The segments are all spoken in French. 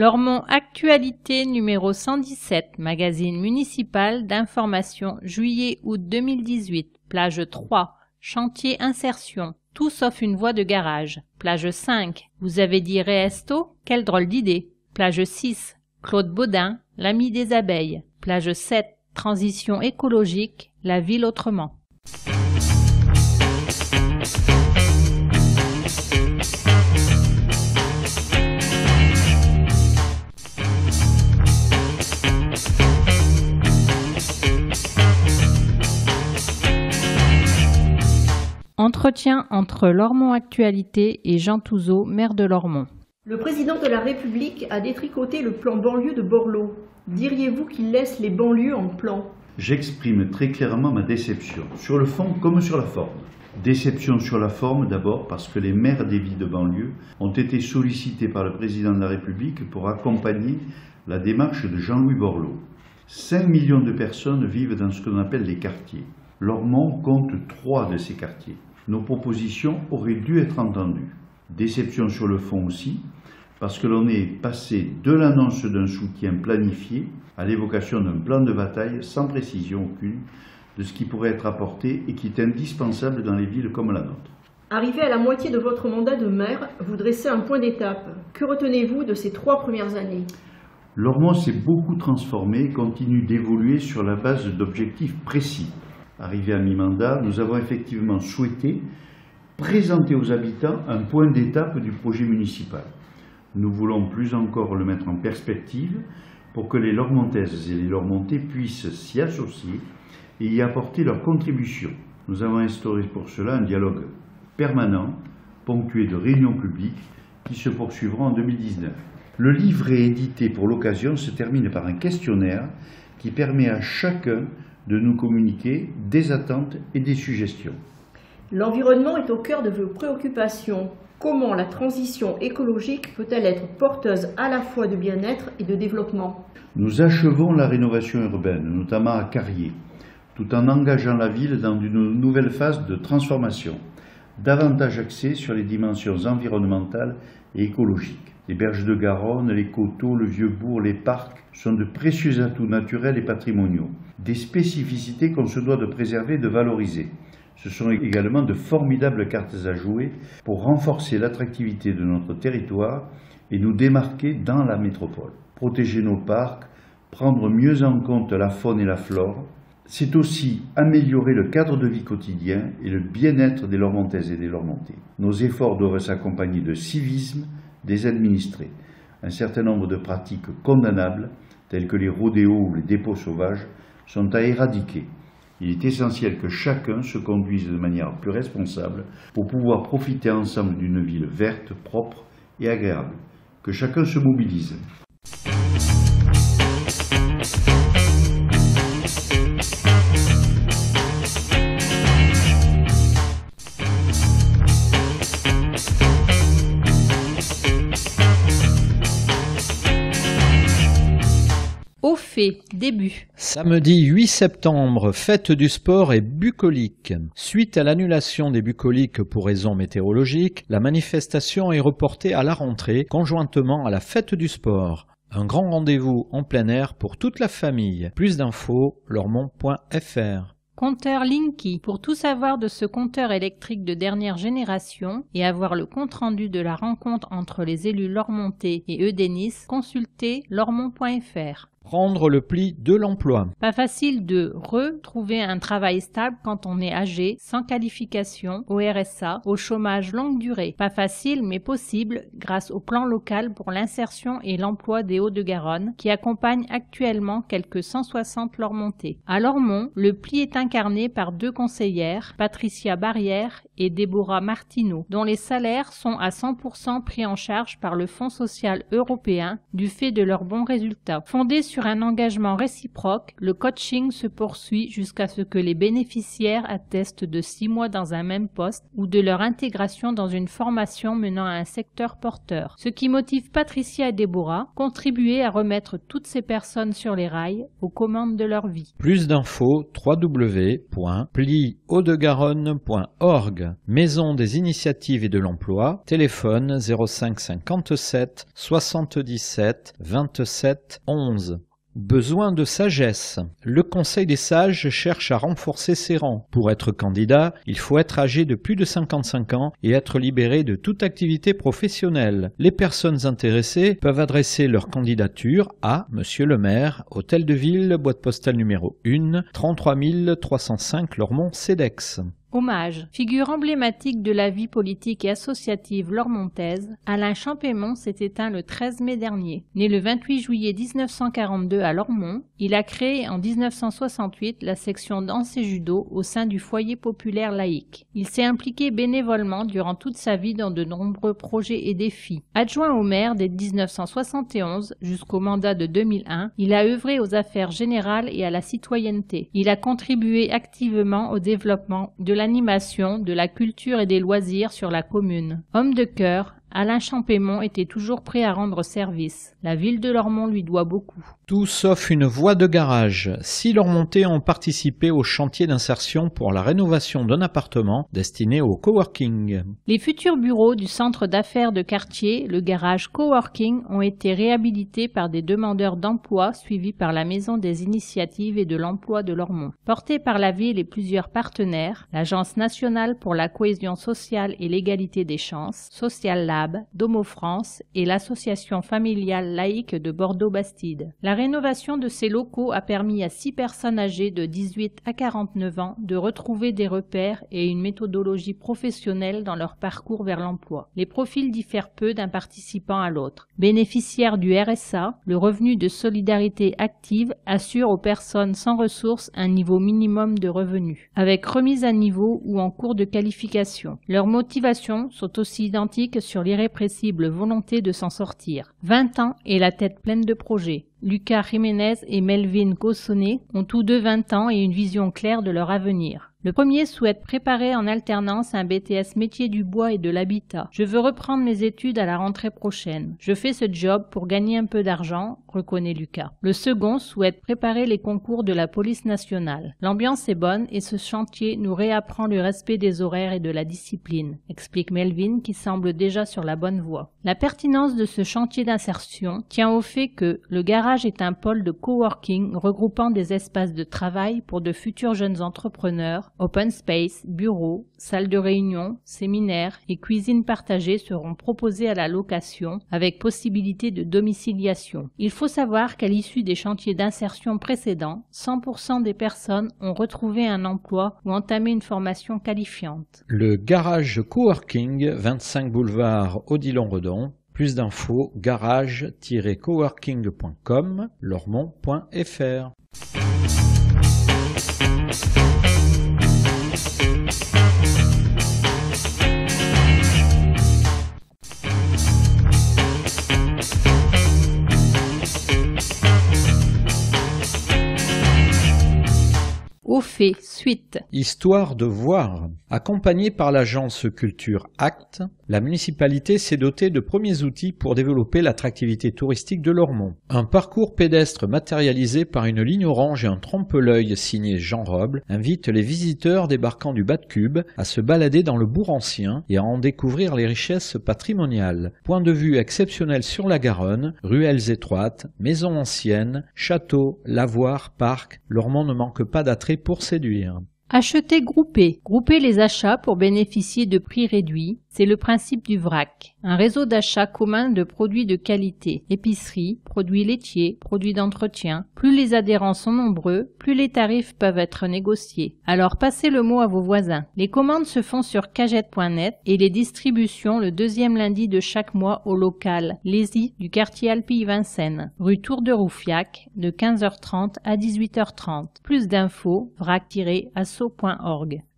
Lormont Actualité numéro 117, magazine municipal d'information juillet-août 2018, plage 3, chantier insertion, tout sauf une voie de garage. Plage 5, vous avez dit Resto quelle drôle d'idée. Plage 6, Claude Baudin, l'ami des abeilles. Plage 7, transition écologique, la ville autrement. Entretien entre Lormont Actualité et Jean Touzeau, maire de Lormont. Le président de la République a détricoté le plan banlieue de Borloo. Diriez-vous qu'il laisse les banlieues en plan J'exprime très clairement ma déception, sur le fond comme sur la forme. Déception sur la forme d'abord parce que les maires des villes de banlieue ont été sollicités par le président de la République pour accompagner la démarche de Jean-Louis Borloo. 5 millions de personnes vivent dans ce qu'on appelle les quartiers. Lormont compte trois de ces quartiers nos propositions auraient dû être entendues. Déception sur le fond aussi, parce que l'on est passé de l'annonce d'un soutien planifié à l'évocation d'un plan de bataille sans précision aucune de ce qui pourrait être apporté et qui est indispensable dans les villes comme la nôtre. Arrivé à la moitié de votre mandat de maire, vous dressez un point d'étape. Que retenez-vous de ces trois premières années L'Ormont s'est beaucoup transformé et continue d'évoluer sur la base d'objectifs précis arrivé à mi-mandat, nous avons effectivement souhaité présenter aux habitants un point d'étape du projet municipal. Nous voulons plus encore le mettre en perspective pour que les Lormontaises et les Lormontais puissent s'y associer et y apporter leur contribution. Nous avons instauré pour cela un dialogue permanent, ponctué de réunions publiques, qui se poursuivront en 2019. Le livret édité pour l'occasion se termine par un questionnaire qui permet à chacun de nous communiquer des attentes et des suggestions. L'environnement est au cœur de vos préoccupations. Comment la transition écologique peut-elle être porteuse à la fois de bien-être et de développement Nous achevons la rénovation urbaine, notamment à Carrier, tout en engageant la ville dans une nouvelle phase de transformation, davantage axée sur les dimensions environnementales et écologiques. Les berges de Garonne, les coteaux, le vieux bourg, les parcs sont de précieux atouts naturels et patrimoniaux, des spécificités qu'on se doit de préserver et de valoriser. Ce sont également de formidables cartes à jouer pour renforcer l'attractivité de notre territoire et nous démarquer dans la métropole. Protéger nos parcs, prendre mieux en compte la faune et la flore, c'est aussi améliorer le cadre de vie quotidien et le bien-être des Lormontaises et des Lormontais. Nos efforts doivent s'accompagner de civisme, des Un certain nombre de pratiques condamnables, telles que les rodéos ou les dépôts sauvages, sont à éradiquer. Il est essentiel que chacun se conduise de manière plus responsable pour pouvoir profiter ensemble d'une ville verte, propre et agréable. Que chacun se mobilise. début. Samedi 8 septembre, fête du sport et bucolique. Suite à l'annulation des bucoliques pour raisons météorologiques, la manifestation est reportée à la rentrée, conjointement à la fête du sport. Un grand rendez-vous en plein air pour toute la famille. Plus d'infos, lormont.fr. Compteur Linky. Pour tout savoir de ce compteur électrique de dernière génération et avoir le compte-rendu de la rencontre entre les élus Lormontais et Eudénis, consultez lormont.fr prendre le pli de l'emploi. Pas facile de retrouver un travail stable quand on est âgé, sans qualification, au RSA, au chômage longue durée. Pas facile mais possible grâce au plan local pour l'insertion et l'emploi des Hauts-de-Garonne qui accompagne actuellement quelques 160 leur montées À Lormont, le pli est incarné par deux conseillères, Patricia Barrière et Déborah Martineau, dont les salaires sont à 100% pris en charge par le Fonds social européen du fait de leurs bons résultats sur un engagement réciproque, le coaching se poursuit jusqu'à ce que les bénéficiaires attestent de six mois dans un même poste ou de leur intégration dans une formation menant à un secteur porteur. Ce qui motive Patricia et Déborah, contribuer à remettre toutes ces personnes sur les rails aux commandes de leur vie. Plus d'infos www.pliodegaronne.org Maison des initiatives et de l'emploi, téléphone 0557 77 27 11. Besoin de sagesse. Le Conseil des sages cherche à renforcer ses rangs. Pour être candidat, il faut être âgé de plus de 55 ans et être libéré de toute activité professionnelle. Les personnes intéressées peuvent adresser leur candidature à Monsieur le maire, Hôtel de Ville, boîte postale numéro 1, 33 305 Lormont, CEDEX. Hommage, figure emblématique de la vie politique et associative lormontaise, Alain Champémont s'est éteint le 13 mai dernier. Né le 28 juillet 1942 à Lormont, il a créé en 1968 la section danse et judo au sein du foyer populaire laïque. Il s'est impliqué bénévolement durant toute sa vie dans de nombreux projets et défis. Adjoint au maire dès 1971 jusqu'au mandat de 2001, il a œuvré aux affaires générales et à la citoyenneté. Il a contribué activement au développement de l'animation, de la culture et des loisirs sur la commune. Homme de cœur, Alain Champémont était toujours prêt à rendre service. La ville de Lormont lui doit beaucoup. Tout sauf une voie de garage. Si leur montée ont participé au chantier d'insertion pour la rénovation d'un appartement destiné au coworking. Les futurs bureaux du centre d'affaires de quartier, le garage coworking, ont été réhabilités par des demandeurs d'emploi suivis par la Maison des initiatives et de l'emploi de Lormont. Portée par la ville et plusieurs partenaires, l'Agence nationale pour la cohésion sociale et l'égalité des chances, Social Lab, Domo France et l'association familiale laïque de Bordeaux-Bastide rénovation de ces locaux a permis à six personnes âgées de 18 à 49 ans de retrouver des repères et une méthodologie professionnelle dans leur parcours vers l'emploi. Les profils diffèrent peu d'un participant à l'autre. Bénéficiaire du RSA, le revenu de solidarité active assure aux personnes sans ressources un niveau minimum de revenus, avec remise à niveau ou en cours de qualification. Leurs motivations sont aussi identiques sur l'irrépressible volonté de s'en sortir. 20 ans et la tête pleine de projets. Lucas Jiménez et Melvin Gossonet ont tous deux 20 ans et une vision claire de leur avenir. Le premier souhaite préparer en alternance un BTS métier du bois et de l'habitat. Je veux reprendre mes études à la rentrée prochaine. Je fais ce job pour gagner un peu d'argent, reconnaît Lucas. Le second souhaite préparer les concours de la police nationale. L'ambiance est bonne et ce chantier nous réapprend le respect des horaires et de la discipline, explique Melvin qui semble déjà sur la bonne voie. La pertinence de ce chantier d'insertion tient au fait que le garage est un pôle de coworking regroupant des espaces de travail pour de futurs jeunes entrepreneurs Open space, bureaux, salles de réunion, séminaires et cuisines partagées seront proposés à la location avec possibilité de domiciliation. Il faut savoir qu'à l'issue des chantiers d'insertion précédents, 100% des personnes ont retrouvé un emploi ou entamé une formation qualifiante. Le garage coworking 25 boulevard Odilon-Redon plus d'infos, garage-coworking.com, lormont.fr. suite. Histoire de voir. Accompagné par l'agence Culture Acte, la municipalité s'est dotée de premiers outils pour développer l'attractivité touristique de Lormont. Un parcours pédestre matérialisé par une ligne orange et un trompe-l'œil signé Jean Roble invite les visiteurs débarquant du Bas de Cube à se balader dans le bourg ancien et à en découvrir les richesses patrimoniales. Point de vue exceptionnel sur la Garonne, ruelles étroites, maisons anciennes, châteaux, lavoirs, parcs, Lormont ne manque pas d'attrait pour séduire. Acheter groupé. Grouper les achats pour bénéficier de prix réduits, c'est le principe du VRAC, un réseau d'achats commun de produits de qualité, épicerie, produits laitiers, produits d'entretien. Plus les adhérents sont nombreux, plus les tarifs peuvent être négociés. Alors passez le mot à vos voisins. Les commandes se font sur cagette.net et les distributions le deuxième lundi de chaque mois au local Lézy du quartier Alpi Vincennes, rue Tour de Roufiac, de 15h30 à 18h30. Plus d'infos, vrac son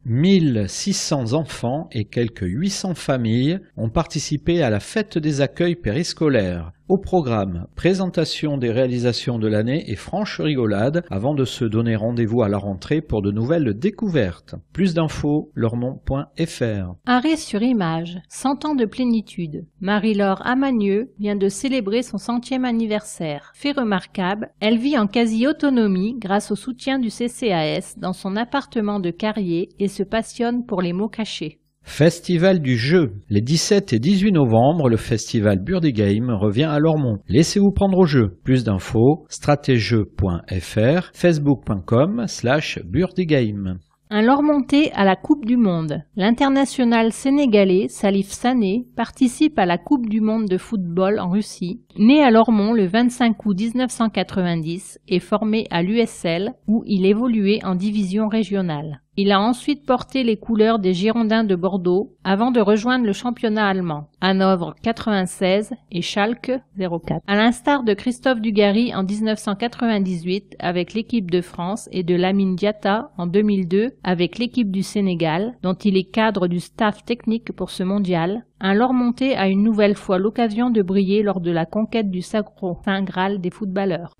1600 enfants et quelques 800 familles ont participé à la fête des accueils périscolaires. Au programme, présentation des réalisations de l'année et franche rigolade avant de se donner rendez-vous à la rentrée pour de nouvelles découvertes. Plus d'infos, lormont.fr Arrêt sur image, 100 ans de plénitude. Marie-Laure Amagneux vient de célébrer son centième anniversaire. Fait remarquable, elle vit en quasi-autonomie grâce au soutien du CCAS dans son appartement de Carrier et se passionne pour les mots cachés. Festival du jeu. Les 17 et 18 novembre, le festival Game revient à Lormont. Laissez-vous prendre au jeu. Plus d'infos, stratégeux.fr, facebook.com slash Game. Un Lormontais à la Coupe du Monde. L'international sénégalais Salif Sané participe à la Coupe du Monde de football en Russie. Né à Lormont le 25 août 1990 et formé à l'USL où il évoluait en division régionale. Il a ensuite porté les couleurs des Girondins de Bordeaux avant de rejoindre le championnat allemand, Hanovre 96 et Schalke 04. À l'instar de Christophe Dugarry en 1998 avec l'équipe de France et de Lamine Diatta en 2002 avec l'équipe du Sénégal, dont il est cadre du staff technique pour ce mondial, un Lormonté monté a une nouvelle fois l'occasion de briller lors de la conquête du sacro saint Graal des footballeurs.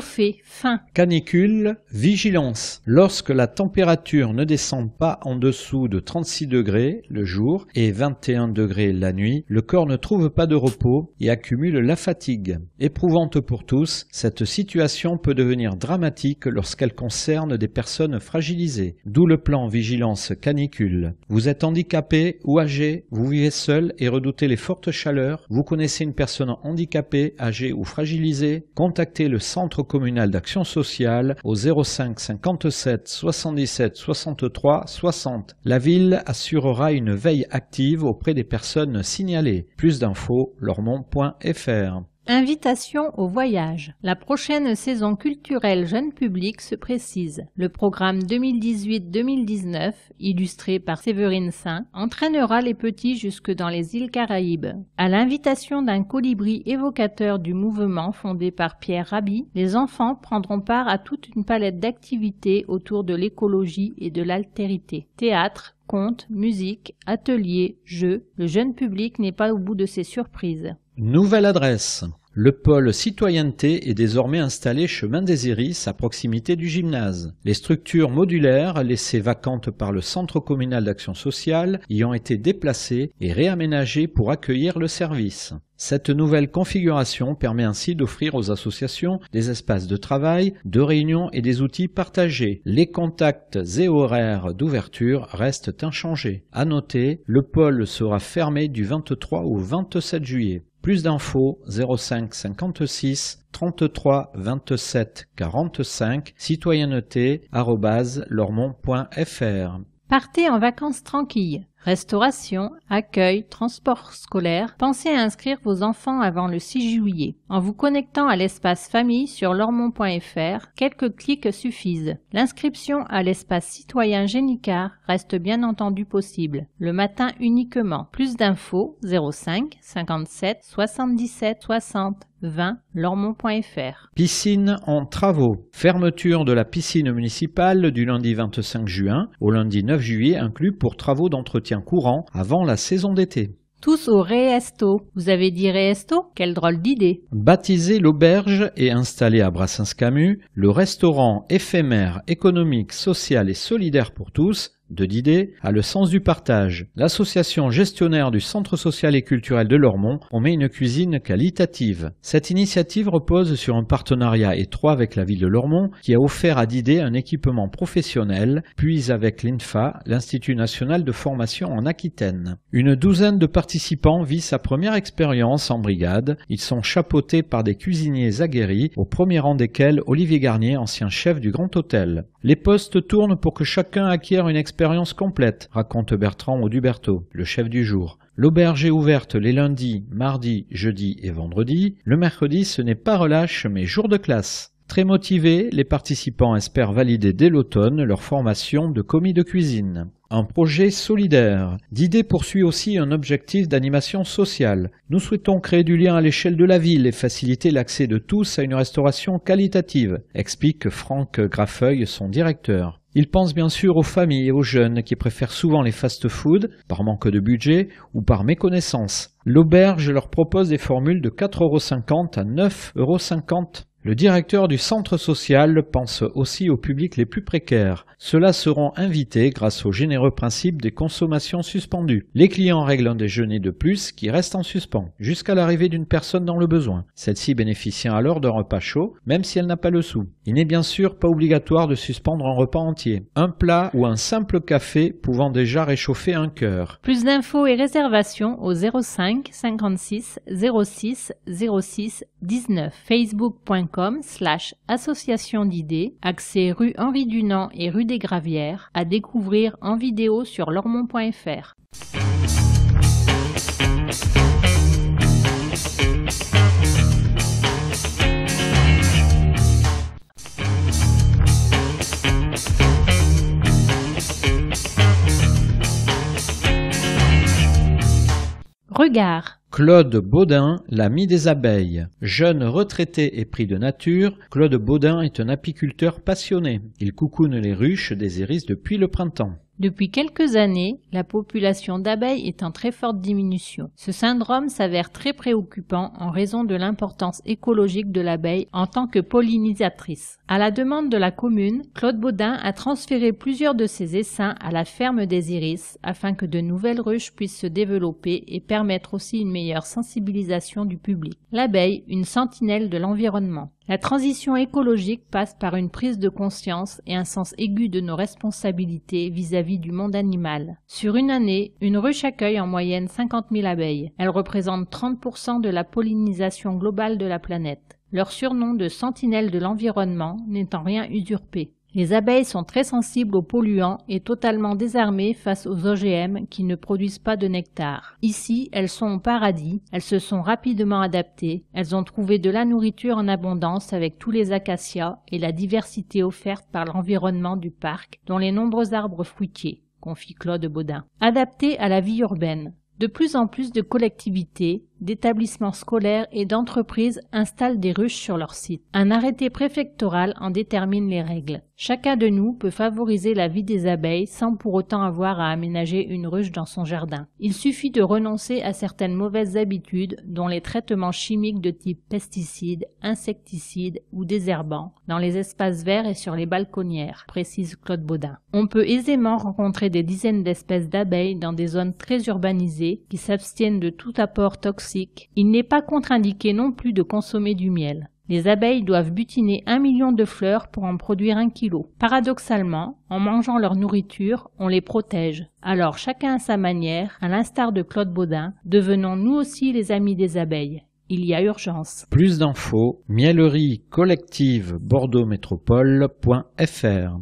fin. Canicule, vigilance. Lorsque la température ne descend pas en dessous de 36 degrés le jour et 21 degrés la nuit, le corps ne trouve pas de repos et accumule la fatigue. Éprouvante pour tous, cette situation peut devenir dramatique lorsqu'elle concerne des personnes fragilisées. D'où le plan vigilance canicule. Vous êtes handicapé ou âgé, vous vivez seul et redoutez les fortes chaleurs, vous connaissez une personne handicapée, âgée ou fragilisée, contactez le centre communal d'action sociale au 05 57 77 63 60. La ville assurera une veille active auprès des personnes signalées. Plus d'infos, lormont.fr. Invitation au voyage. La prochaine saison culturelle jeune public se précise. Le programme 2018-2019, illustré par Séverine Saint, entraînera les petits jusque dans les îles Caraïbes. À l'invitation d'un colibri évocateur du mouvement fondé par Pierre Rabhi, les enfants prendront part à toute une palette d'activités autour de l'écologie et de l'altérité. Théâtre, conte, musique, ateliers, jeux, le jeune public n'est pas au bout de ses surprises. Nouvelle adresse. Le pôle citoyenneté est désormais installé chemin des Iris à proximité du gymnase. Les structures modulaires laissées vacantes par le Centre communal d'action sociale y ont été déplacées et réaménagées pour accueillir le service. Cette nouvelle configuration permet ainsi d'offrir aux associations des espaces de travail, de réunion et des outils partagés. Les contacts et horaires d'ouverture restent inchangés. À noter, le pôle sera fermé du 23 au 27 juillet. Plus d'infos 05 56 33 27 45 lormont.fr Partez en vacances tranquilles restauration, accueil, transport scolaire, pensez à inscrire vos enfants avant le 6 juillet. En vous connectant à l'espace famille sur lormont.fr, quelques clics suffisent. L'inscription à l'espace citoyen Génicard reste bien entendu possible, le matin uniquement. Plus d'infos 05 57 77 60. 20 lormont.fr. Piscine en travaux. Fermeture de la piscine municipale du lundi 25 juin au lundi 9 juillet inclus pour travaux d'entretien courant avant la saison d'été. Tous au Réesto. Vous avez dit Réesto Quelle drôle d'idée Baptiser l'auberge et installé à Brassens-Camus, le restaurant éphémère, économique, social et solidaire pour tous de Didet a le sens du partage. L'association gestionnaire du Centre social et culturel de Lormont met une cuisine qualitative. Cette initiative repose sur un partenariat étroit avec la ville de Lormont qui a offert à Didier un équipement professionnel, puis avec l'INFA, l'Institut national de formation en Aquitaine. Une douzaine de participants vit sa première expérience en brigade. Ils sont chapeautés par des cuisiniers aguerris, au premier rang desquels Olivier Garnier, ancien chef du Grand Hôtel. Les postes tournent pour que chacun acquiert une expérience complète, raconte Bertrand Auduberto, le chef du jour. L'auberge est ouverte les lundis, mardis, jeudis et vendredis. Le mercredi, ce n'est pas relâche, mais jour de classe. Très motivés, les participants espèrent valider dès l'automne leur formation de commis de cuisine. Un projet solidaire. D'idée poursuit aussi un objectif d'animation sociale. Nous souhaitons créer du lien à l'échelle de la ville et faciliter l'accès de tous à une restauration qualitative, explique Franck Graffeuil, son directeur. Il pense bien sûr aux familles et aux jeunes qui préfèrent souvent les fast-foods par manque de budget ou par méconnaissance. L'auberge leur propose des formules de 4,50 à 9,50€ le directeur du centre social pense aussi aux publics les plus précaires. Ceux-là seront invités grâce au généreux principe des consommations suspendues. Les clients règlent un déjeuner de plus qui reste en suspens, jusqu'à l'arrivée d'une personne dans le besoin, celle-ci bénéficiant alors d'un repas chaud, même si elle n'a pas le sou. Il n'est bien sûr pas obligatoire de suspendre un repas entier, un plat ou un simple café pouvant déjà réchauffer un cœur. Plus d'infos et réservations au 05 56 06 06 19 facebook.com slash association d'idées, accès rue Henri Dunant et rue des Gravières, à découvrir en vidéo sur lormont.fr. Regard Claude Baudin, l'ami des abeilles. Jeune retraité et pris de nature, Claude Baudin est un apiculteur passionné. Il coucoune les ruches des hérisses depuis le printemps. Depuis quelques années, la population d'abeilles est en très forte diminution. Ce syndrome s'avère très préoccupant en raison de l'importance écologique de l'abeille en tant que pollinisatrice. À la demande de la commune, Claude Baudin a transféré plusieurs de ses essaims à la ferme des Iris afin que de nouvelles ruches puissent se développer et permettre aussi une meilleure sensibilisation du public. L'abeille, une sentinelle de l'environnement. La transition écologique passe par une prise de conscience et un sens aigu de nos responsabilités vis-à-vis du monde animal. Sur une année, une ruche accueille en moyenne 50 000 abeilles. Elles représentent 30% de la pollinisation globale de la planète leur surnom de sentinelle de l'environnement n'étant rien usurpé. Les abeilles sont très sensibles aux polluants et totalement désarmées face aux OGM qui ne produisent pas de nectar. Ici, elles sont au paradis, elles se sont rapidement adaptées, elles ont trouvé de la nourriture en abondance avec tous les acacias et la diversité offerte par l'environnement du parc, dont les nombreux arbres fruitiers, confie Claude Baudin. Adaptées à la vie urbaine. De plus en plus de collectivités, d'établissements scolaires et d'entreprises installent des ruches sur leur site. Un arrêté préfectoral en détermine les règles. Chacun de nous peut favoriser la vie des abeilles sans pour autant avoir à aménager une ruche dans son jardin. Il suffit de renoncer à certaines mauvaises habitudes, dont les traitements chimiques de type pesticides, insecticides ou désherbants, dans les espaces verts et sur les balconnières, précise Claude Baudin. On peut aisément rencontrer des dizaines d'espèces d'abeilles dans des zones très urbanisées qui s'abstiennent de tout apport toxique il n'est pas contre-indiqué non plus de consommer du miel. Les abeilles doivent butiner un million de fleurs pour en produire un kilo. Paradoxalement, en mangeant leur nourriture, on les protège. Alors chacun à sa manière, à l'instar de Claude Baudin, devenons nous aussi les amis des abeilles. Il y a urgence. Plus d'infos, mielerie collective bordeaux métropole.fr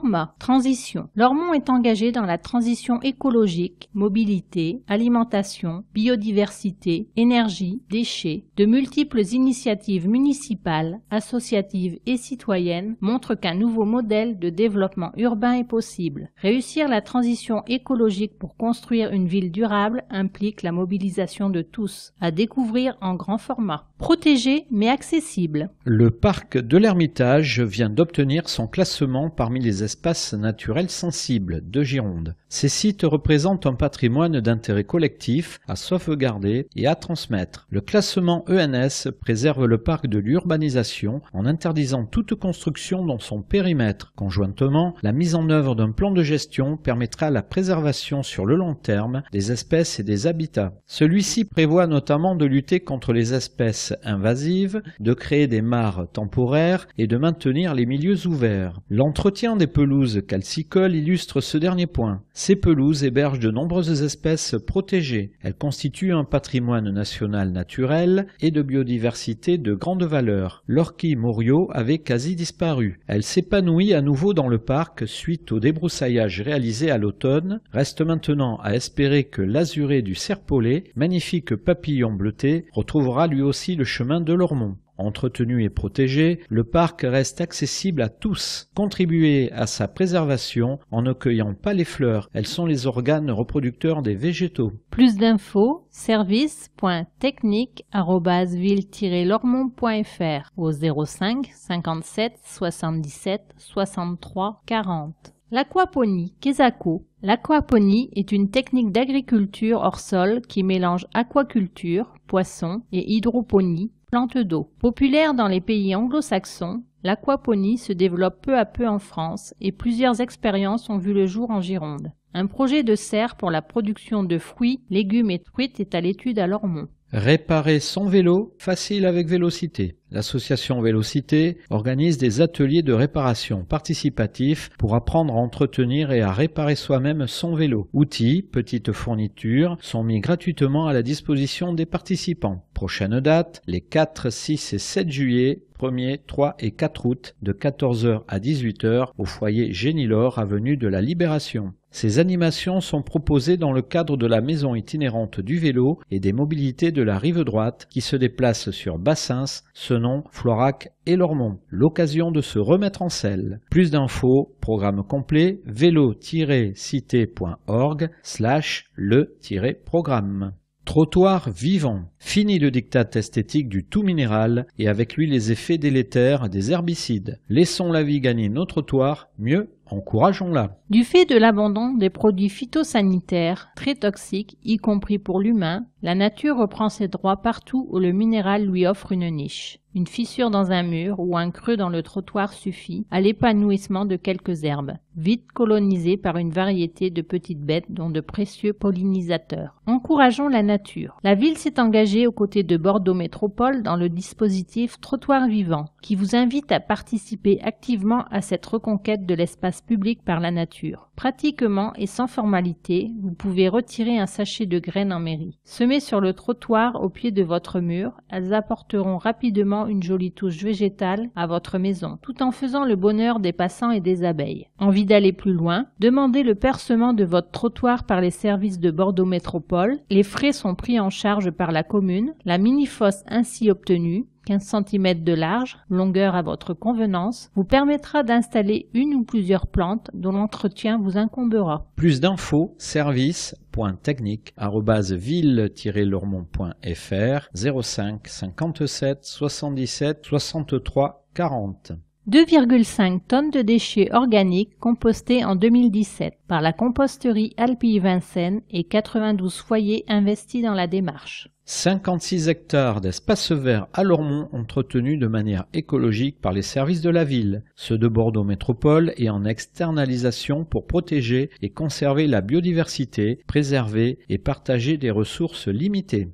format transition. Lormont est engagé dans la transition écologique, mobilité, alimentation, biodiversité, énergie, déchets. De multiples initiatives municipales, associatives et citoyennes montrent qu'un nouveau modèle de développement urbain est possible. Réussir la transition écologique pour construire une ville durable implique la mobilisation de tous, à découvrir en grand format. Protégé mais accessible. Le parc de l'Hermitage vient d'obtenir son classement parmi les espaces naturels sensible de Gironde. Ces sites représentent un patrimoine d'intérêt collectif à sauvegarder et à transmettre. Le classement ENS préserve le parc de l'urbanisation en interdisant toute construction dans son périmètre. Conjointement, la mise en œuvre d'un plan de gestion permettra la préservation sur le long terme des espèces et des habitats. Celui-ci prévoit notamment de lutter contre les espèces invasives, de créer des mares temporaires et de maintenir les milieux ouverts. L'entretien des pelouses calcicoles illustre ce dernier point. Ces pelouses hébergent de nombreuses espèces protégées. Elles constituent un patrimoine national naturel et de biodiversité de grande valeur. L'orchie morio avait quasi disparu. Elle s'épanouit à nouveau dans le parc suite au débroussaillage réalisé à l'automne. Reste maintenant à espérer que l'azuré du serpolet, magnifique papillon bleuté, retrouvera lui aussi le chemin de l'Ormont. Entretenu et protégé, le parc reste accessible à tous. Contribuez à sa préservation en ne cueillant pas les fleurs, elles sont les organes reproducteurs des végétaux. Plus d'infos, service.technique.ville-lormont.fr au 05 57 77 63 40. L'aquaponie Kesako. L'aquaponie est une technique d'agriculture hors sol qui mélange aquaculture, poisson et hydroponie plante d'eau. Populaire dans les pays anglo-saxons, l'aquaponie se développe peu à peu en France et plusieurs expériences ont vu le jour en Gironde. Un projet de serre pour la production de fruits, légumes et truites est à l'étude à Lormont. Réparer son vélo, facile avec Vélocité. L'association Vélocité organise des ateliers de réparation participatifs pour apprendre à entretenir et à réparer soi-même son vélo. Outils, petites fournitures sont mis gratuitement à la disposition des participants. Prochaine date, les 4, 6 et 7 juillet, 1er, 3 et 4 août, de 14h à 18h au foyer Génilor, avenue de la Libération. Ces animations sont proposées dans le cadre de la maison itinérante du vélo et des mobilités de la rive droite qui se déplacent sur Bassins, Senon, Florac et Lormont. L'occasion de se remettre en selle. Plus d'infos, programme complet vélo-cité.org slash le-programme. Trottoir vivant. Fini le diktat esthétique du tout minéral et avec lui les effets délétères des herbicides. Laissons la vie gagner nos trottoirs, mieux encourageons-la. Du fait de l'abandon des produits phytosanitaires très toxiques, y compris pour l'humain, la nature reprend ses droits partout où le minéral lui offre une niche. Une fissure dans un mur ou un creux dans le trottoir suffit à l'épanouissement de quelques herbes, vite colonisées par une variété de petites bêtes dont de précieux pollinisateurs. Encourageons la nature. La ville s'est engagée aux côtés de Bordeaux Métropole dans le dispositif Trottoir vivant, qui vous invite à participer activement à cette reconquête de l'espace public par la nature. Pratiquement et sans formalité, vous pouvez retirer un sachet de graines en mairie. Semées sur le trottoir au pied de votre mur, elles apporteront rapidement une jolie touche végétale à votre maison, tout en faisant le bonheur des passants et des abeilles. Envie d'aller plus loin Demandez le percement de votre trottoir par les services de Bordeaux Métropole. Les frais sont pris en charge par la commune. La mini-fosse ainsi obtenue 15 cm de large, longueur à votre convenance, vous permettra d'installer une ou plusieurs plantes dont l'entretien vous incombera. Plus d'infos, service.technique@ville-lormont.fr 05 57 77 63 40. 2,5 tonnes de déchets organiques compostés en 2017 par la composterie Alpi Vincennes et 92 foyers investis dans la démarche. 56 hectares d'espaces verts à Lormont entretenus de manière écologique par les services de la ville, ceux de Bordeaux Métropole et en externalisation pour protéger et conserver la biodiversité, préserver et partager des ressources limitées.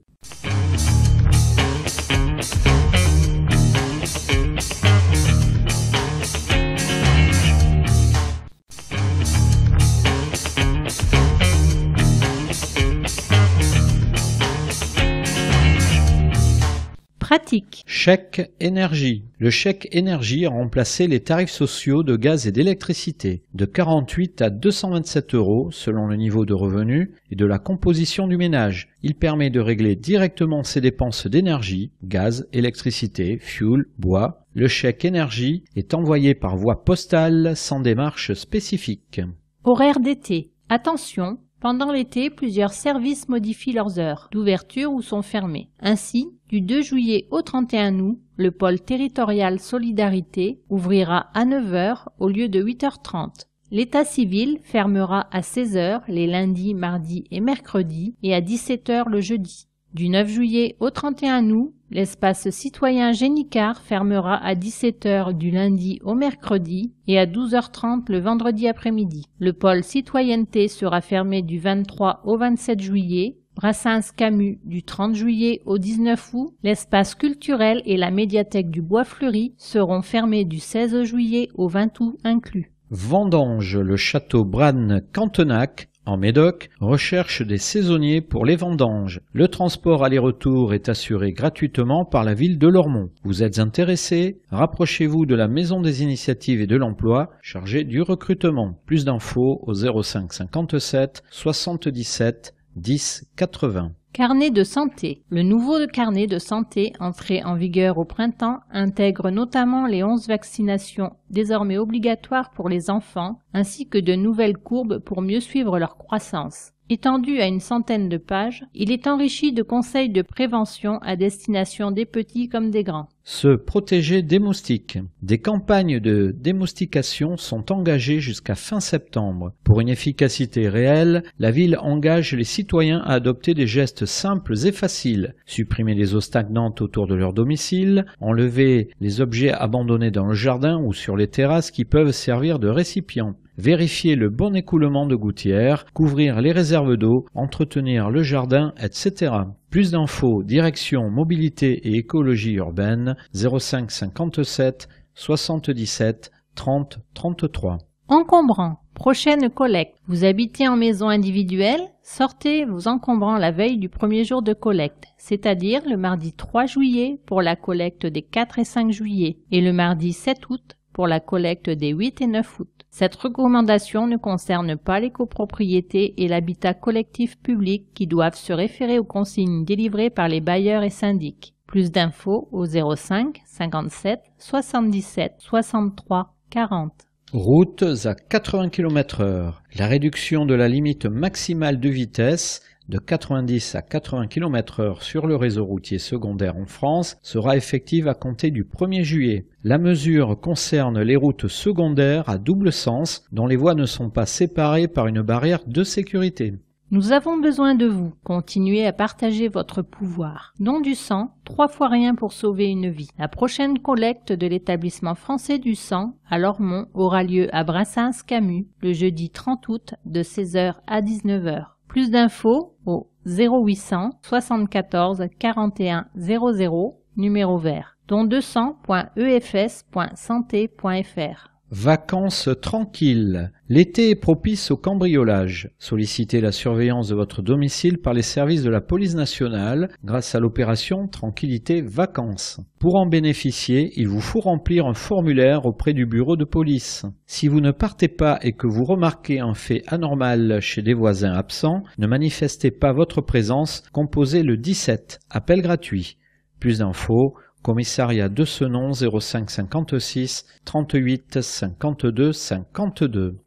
Chèque énergie. Le chèque énergie a remplacé les tarifs sociaux de gaz et d'électricité de 48 à 227 euros selon le niveau de revenu et de la composition du ménage. Il permet de régler directement ses dépenses d'énergie, gaz, électricité, fuel, bois. Le chèque énergie est envoyé par voie postale sans démarche spécifique. Horaire d'été. Attention, pendant l'été, plusieurs services modifient leurs heures d'ouverture ou sont fermés. Ainsi, du 2 juillet au 31 août, le pôle territorial Solidarité ouvrira à 9h au lieu de 8h30. L'état civil fermera à 16h les lundis, mardis et mercredis et à 17h le jeudi. Du 9 juillet au 31 août, l'espace citoyen Génicard fermera à 17h du lundi au mercredi et à 12h30 le vendredi après-midi. Le pôle citoyenneté sera fermé du 23 au 27 juillet Brassens-Camus du 30 juillet au 19 août, l'espace culturel et la médiathèque du Bois Fleuri seront fermés du 16 juillet au 20 août inclus. Vendange, le château Branne-Cantenac en Médoc, recherche des saisonniers pour les vendanges. Le transport aller-retour est assuré gratuitement par la ville de Lormont. Vous êtes intéressé Rapprochez-vous de la Maison des Initiatives et de l'Emploi chargée du recrutement. Plus d'infos au 05 57 77 10 80. Carnet de santé. Le nouveau carnet de santé, entré en vigueur au printemps, intègre notamment les 11 vaccinations désormais obligatoires pour les enfants, ainsi que de nouvelles courbes pour mieux suivre leur croissance. Étendu à une centaine de pages, il est enrichi de conseils de prévention à destination des petits comme des grands se protéger des moustiques. Des campagnes de démoustication sont engagées jusqu'à fin septembre. Pour une efficacité réelle, la ville engage les citoyens à adopter des gestes simples et faciles. Supprimer les eaux stagnantes autour de leur domicile, enlever les objets abandonnés dans le jardin ou sur les terrasses qui peuvent servir de récipients vérifier le bon écoulement de gouttières, couvrir les réserves d'eau, entretenir le jardin, etc. Plus d'infos, direction mobilité et écologie urbaine 05 57 77 30 33. Encombrant. Prochaine collecte. Vous habitez en maison individuelle Sortez vos encombrants la veille du premier jour de collecte, c'est-à-dire le mardi 3 juillet pour la collecte des 4 et 5 juillet et le mardi 7 août pour la collecte des 8 et 9 août. Cette recommandation ne concerne pas les copropriétés et l'habitat collectif public qui doivent se référer aux consignes délivrées par les bailleurs et syndics. Plus d'infos au 05 57 77 63 40. Routes à 80 km/h. La réduction de la limite maximale de vitesse de 90 à 80 km/h sur le réseau routier secondaire en France sera effective à compter du 1er juillet. La mesure concerne les routes secondaires à double sens dont les voies ne sont pas séparées par une barrière de sécurité. Nous avons besoin de vous. Continuez à partager votre pouvoir. Don du sang, trois fois rien pour sauver une vie. La prochaine collecte de l'établissement français du sang à Lormont aura lieu à Brassens-Camus le jeudi 30 août de 16h à 19h. Plus d'infos au 0800 74 41 00 numéro vert dont 200.efs.santé.fr. Vacances tranquilles. L'été est propice au cambriolage. Sollicitez la surveillance de votre domicile par les services de la police nationale grâce à l'opération Tranquillité Vacances. Pour en bénéficier, il vous faut remplir un formulaire auprès du bureau de police. Si vous ne partez pas et que vous remarquez un fait anormal chez des voisins absents, ne manifestez pas votre présence, composez le 17, appel gratuit. Plus d'infos commissariat de Senon 05 56 38 52 52.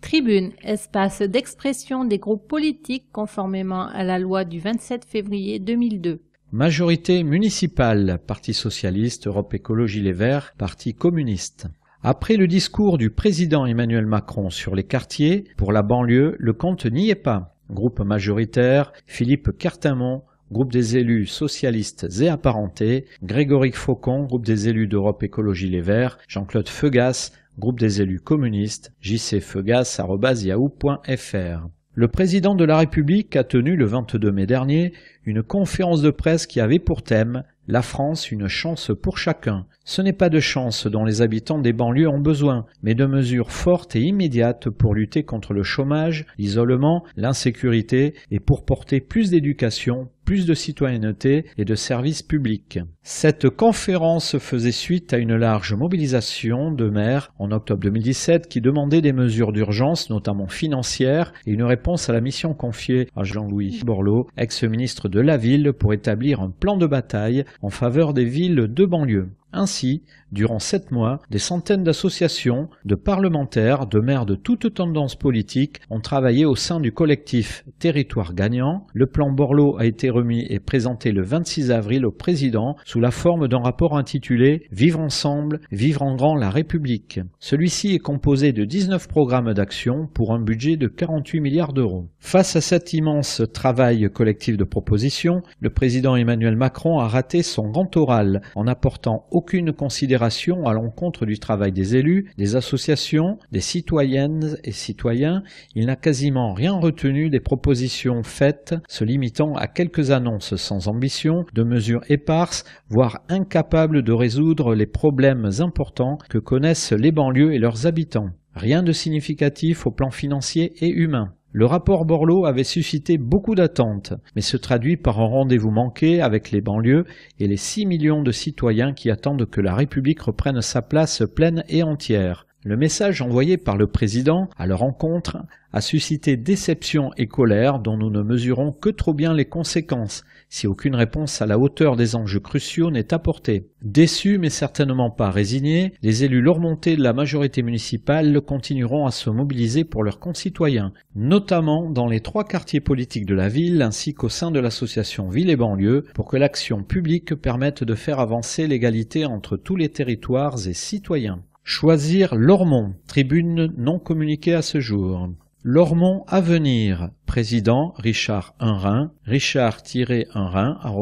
Tribune, espace d'expression des groupes politiques conformément à la loi du 27 février 2002. Majorité municipale, Parti socialiste, Europe écologie les Verts, Parti communiste. Après le discours du président Emmanuel Macron sur les quartiers, pour la banlieue, le compte n'y est pas. Groupe majoritaire, Philippe Cartamont, groupe des élus socialistes et apparentés, Grégory Faucon, groupe des élus d'Europe Écologie Les Verts, Jean-Claude Feugas, groupe des élus communistes, jcfeugas.yahoo.fr. Le président de la République a tenu le 22 mai dernier une conférence de presse qui avait pour thème La France, une chance pour chacun. Ce n'est pas de chance dont les habitants des banlieues ont besoin, mais de mesures fortes et immédiates pour lutter contre le chômage, l'isolement, l'insécurité et pour porter plus d'éducation, plus de citoyenneté et de services publics. Cette conférence faisait suite à une large mobilisation de maires en octobre 2017 qui demandait des mesures d'urgence, notamment financières, et une réponse à la mission confiée à Jean-Louis Borloo, ex-ministre de la Ville, pour établir un plan de bataille en faveur des villes de banlieue. Ainsi, durant sept mois, des centaines d'associations, de parlementaires, de maires de toutes tendances politiques ont travaillé au sein du collectif Territoire gagnant. Le plan Borloo a été remis et présenté le 26 avril au président sous la forme d'un rapport intitulé Vivre ensemble, vivre en grand la République. Celui-ci est composé de 19 programmes d'action pour un budget de 48 milliards d'euros. Face à cet immense travail collectif de propositions, le président Emmanuel Macron a raté son grand oral en apportant aucune considération à l'encontre du travail des élus, des associations, des citoyennes et citoyens, il n'a quasiment rien retenu des propositions faites, se limitant à quelques annonces sans ambition, de mesures éparses, voire incapables de résoudre les problèmes importants que connaissent les banlieues et leurs habitants. Rien de significatif au plan financier et humain. Le rapport Borloo avait suscité beaucoup d'attentes, mais se traduit par un rendez-vous manqué avec les banlieues et les 6 millions de citoyens qui attendent que la République reprenne sa place pleine et entière. Le message envoyé par le président à leur rencontre a suscité déception et colère dont nous ne mesurons que trop bien les conséquences, si aucune réponse à la hauteur des enjeux cruciaux n'est apportée. Déçus mais certainement pas résignés, les élus lormontés de la majorité municipale continueront à se mobiliser pour leurs concitoyens, notamment dans les trois quartiers politiques de la ville ainsi qu'au sein de l'association Ville et banlieue pour que l'action publique permette de faire avancer l'égalité entre tous les territoires et citoyens. Choisir Lormont, tribune non communiquée à ce jour. Lormont Avenir, président Richard Unrin, richard-unrin.fr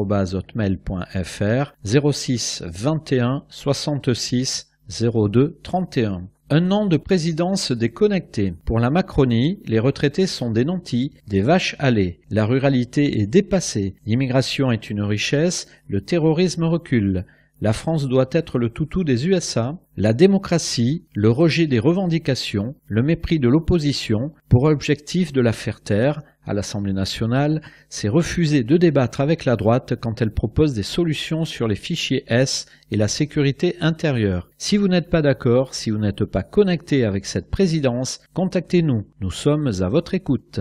06 21 66 02 31. Un an de présidence déconnectée. Pour la Macronie, les retraités sont des nantis, des vaches allées. La ruralité est dépassée. L'immigration est une richesse. Le terrorisme recule la France doit être le toutou des USA, la démocratie, le rejet des revendications, le mépris de l'opposition, pour objectif de la faire taire, à l'Assemblée nationale, c'est refuser de débattre avec la droite quand elle propose des solutions sur les fichiers S et la sécurité intérieure. Si vous n'êtes pas d'accord, si vous n'êtes pas connecté avec cette présidence, contactez-nous, nous sommes à votre écoute.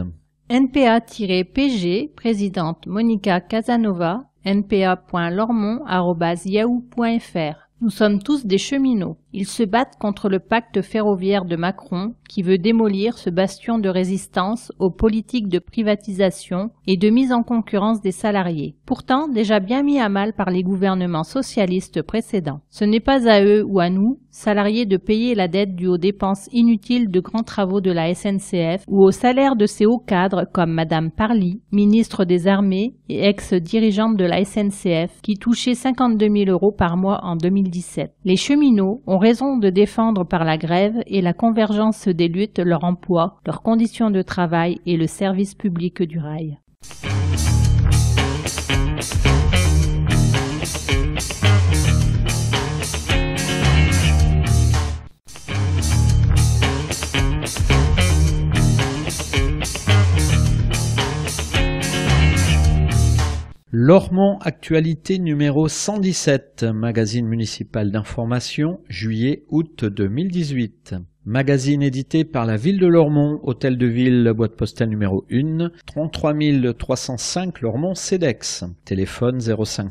NPA-PG, présidente Monica Casanova, npa.lormont.yahoo.fr nous sommes tous des cheminots. Ils se battent contre le pacte ferroviaire de Macron qui veut démolir ce bastion de résistance aux politiques de privatisation et de mise en concurrence des salariés, pourtant déjà bien mis à mal par les gouvernements socialistes précédents. Ce n'est pas à eux ou à nous, salariés, de payer la dette due aux dépenses inutiles de grands travaux de la SNCF ou au salaire de ces hauts cadres comme Madame Parly, ministre des Armées et ex-dirigeante de la SNCF, qui touchait 52 000 euros par mois en 2010 les cheminots ont raison de défendre par la grève et la convergence des luttes leur emploi, leurs conditions de travail et le service public du rail. Lormont Actualité numéro 117, magazine municipal d'information, juillet-août 2018. Magazine édité par la ville de Lormont, hôtel de ville, boîte postale numéro 1, 33 305 Lormont CEDEX. Téléphone 0557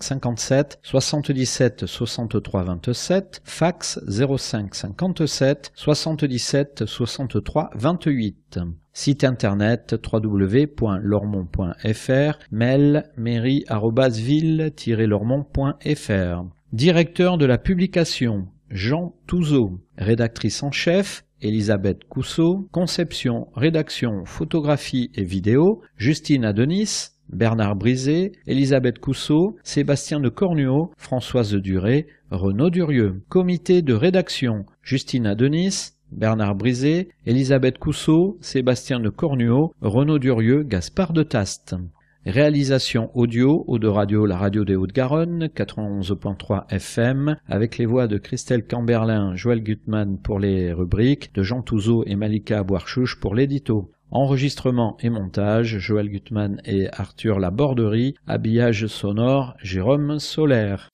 57 77 63 27, fax 0557 57 77 63 28 site internet www.lormont.fr, mail mairie-ville-lormont.fr. Directeur de la publication, Jean Touzeau. Rédactrice en chef, Elisabeth Cousseau. Conception, rédaction, photographie et vidéo, Justine Adenis. Bernard Brisé, Elisabeth Cousseau, Sébastien de Cornuau, Françoise Duré, Renaud Durieux. Comité de rédaction, Justine Adenis, Bernard Brisé, Elisabeth Cousseau, Sébastien de Cornuau, Renaud Durieux, Gaspard de Taste. Réalisation audio, ou de Radio, la radio des Hauts-de-Garonne, 91.3 FM, avec les voix de Christelle Camberlin, Joël Gutmann pour les rubriques, de Jean Touzeau et Malika Boarchouche pour l'édito. Enregistrement et montage, Joël Gutmann et Arthur Laborderie. Habillage sonore, Jérôme Solaire.